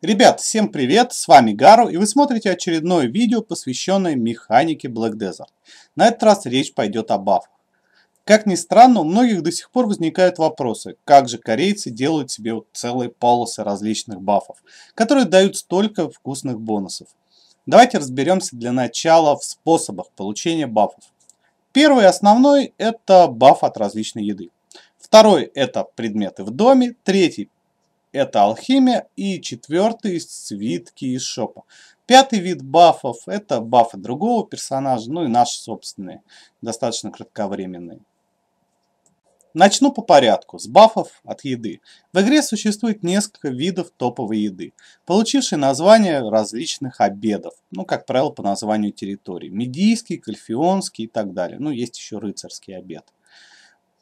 Ребят, всем привет, с вами Гару, и вы смотрите очередное видео, посвященное механике Black Desert. На этот раз речь пойдет о бафах. Как ни странно, у многих до сих пор возникают вопросы, как же корейцы делают себе вот целые полосы различных бафов, которые дают столько вкусных бонусов. Давайте разберемся для начала в способах получения бафов. Первый основной это баф от различной еды. Второй – это предметы в доме. Третий – это алхимия. И четвертый – свитки из шопа. Пятый вид бафов – это бафы другого персонажа, ну и наши собственные, достаточно кратковременные. Начну по порядку, с бафов от еды. В игре существует несколько видов топовой еды, получившие название различных обедов, ну, как правило, по названию территории. Медийский, кальфионский и так далее. Ну, есть еще рыцарский обед.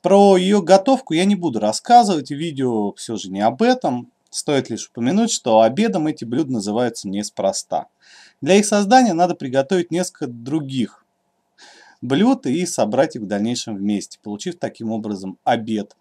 Про ее готовку я не буду рассказывать, видео все же не об этом. Стоит лишь упомянуть, что обедом эти блюда называются неспроста. Для их создания надо приготовить несколько других блюд и собрать их в дальнейшем вместе, получив таким образом обед.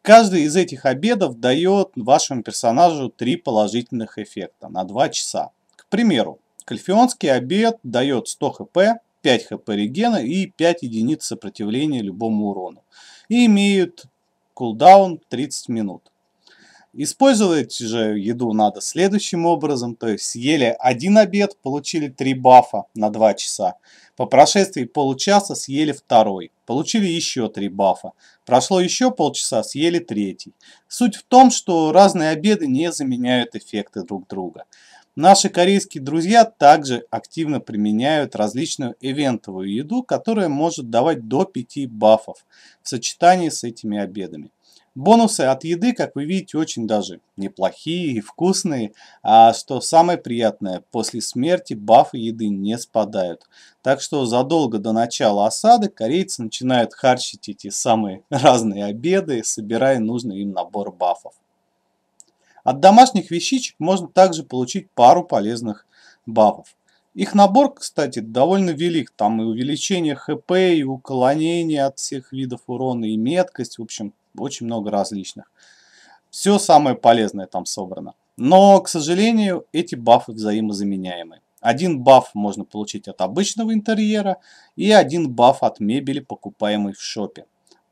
Каждый из этих обедов дает вашему персонажу три положительных эффекта на 2 часа. К примеру, кальфионский обед дает 100 хп, 5 хп регена и 5 единиц сопротивления любому урону и имеют кулдаун 30 минут. Использовать же еду надо следующим образом, то есть съели один обед, получили 3 бафа на 2 часа. По прошествии получаса съели второй, получили еще 3 бафа. Прошло еще полчаса, съели третий. Суть в том, что разные обеды не заменяют эффекты друг друга. Наши корейские друзья также активно применяют различную ивентовую еду, которая может давать до 5 бафов в сочетании с этими обедами. Бонусы от еды, как вы видите, очень даже неплохие и вкусные. А что самое приятное, после смерти бафы еды не спадают. Так что задолго до начала осады корейцы начинают харчить эти самые разные обеды, собирая нужный им набор бафов. От домашних вещичек можно также получить пару полезных бафов. Их набор, кстати, довольно велик. Там и увеличение хп, и уклонение от всех видов урона, и меткость. В общем, очень много различных. Все самое полезное там собрано. Но, к сожалению, эти бафы взаимозаменяемы. Один баф можно получить от обычного интерьера и один баф от мебели, покупаемой в шопе.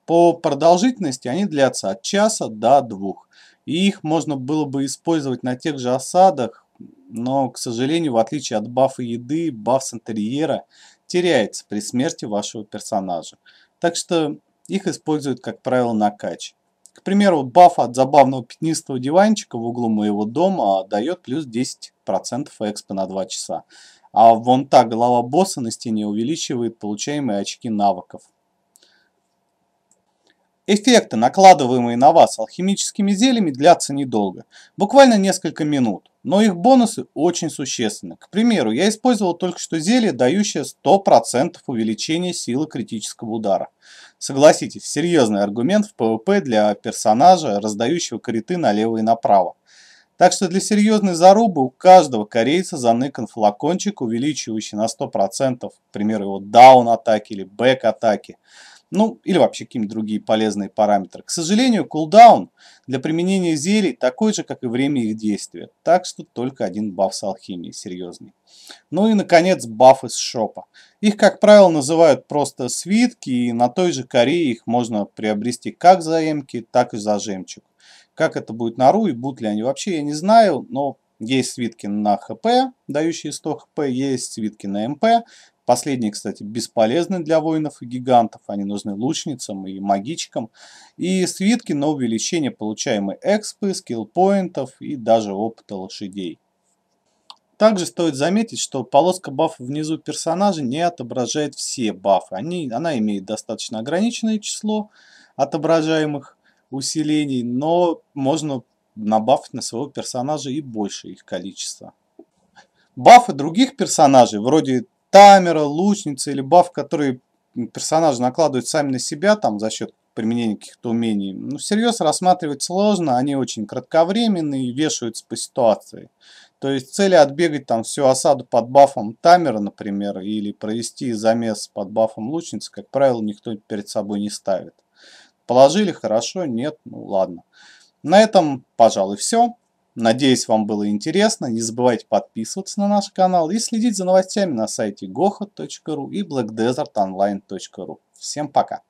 По продолжительности они длятся от часа до двух. И их можно было бы использовать на тех же осадах, но, к сожалению, в отличие от бафа еды, баф с интерьера теряется при смерти вашего персонажа. Так что их используют, как правило, на кач. К примеру, баф от забавного пятнистого диванчика в углу моего дома дает плюс 10% экспа на 2 часа. А вон та голова босса на стене увеличивает получаемые очки навыков. Эффекты, накладываемые на вас алхимическими зельями, длятся недолго, буквально несколько минут, но их бонусы очень существенны. К примеру, я использовал только что зелье, дающее 100% увеличение силы критического удара. Согласитесь, серьезный аргумент в ПВП для персонажа, раздающего криты налево и направо. Так что для серьезной зарубы у каждого корейца заныкан флакончик, увеличивающий на 100%, к примеру, его даун-атаки или бэк-атаки. атаки ну или вообще какие-нибудь другие полезные параметры. К сожалению, кулдаун для применения зелий такой же, как и время их действия, так что только один баф с алхимией, серьезный. Ну и, наконец, баф из шопа. Их, как правило, называют просто свитки, и на той же Корее их можно приобрести как за эмки, так и за жемчуг. Как это будет на ру и будут ли они вообще, я не знаю, но есть свитки на ХП, дающие 100 ХП, есть свитки на МП, Последние, кстати, бесполезны для воинов и гигантов, они нужны лучницам и магичкам. И свитки на увеличение получаемой экспы, скиллпоинтов и даже опыта лошадей. Также стоит заметить, что полоска бафов внизу персонажа не отображает все бафы. Они, она имеет достаточно ограниченное число отображаемых усилений, но можно набафить на своего персонажа и больше их количество. Бафы других персонажей, вроде Таймера, лучницы или баф, которые персонажи накладывают сами на себя там за счет применения каких-то умений, ну, всерьез рассматривать сложно, они очень кратковременные и вешаются по ситуации. То есть цели отбегать там всю осаду под бафом Тамера, например, или провести замес под бафом лучницы, как правило, никто перед собой не ставит. Положили, хорошо, нет, ну ладно. На этом, пожалуй, все. Надеюсь, вам было интересно. Не забывайте подписываться на наш канал и следить за новостями на сайте gohot.ru и blackdesertonline.ru. Всем пока!